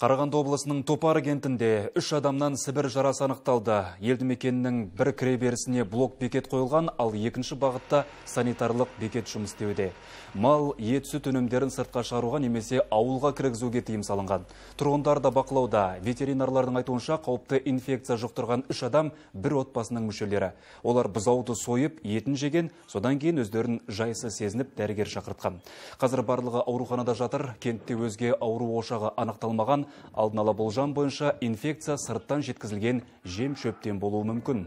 Қарағанды облысының топар кентінде үш адамнан Сібір жарасы анықталды. Елді мекеннің бір кіреберісіне блок бекет қойылған, ал екінші бағытта санитарлық бекет жұмыс істеуде. Мал, ет, сүт өнімдерін сыртқа шығаруға немесе ауылға кіргізуге тыйым салынған. Тұрғындар да бақылауда. Ветеринарлардың айтуынша қауіпті инфекция жұқтырған үш адам бір отбасының мүшелері. Олар бұзауды сойып, етін жеген, содан кейін өздерін жайсы сезініп дәрігер шақыртқан. Қазір барлығы ауруханада жатыр, кентте өзге ауру ошағы анықталмаған алдын ала болжам бойынша инфекция сырттан жеткізілген жем шөптен болуы мүмкін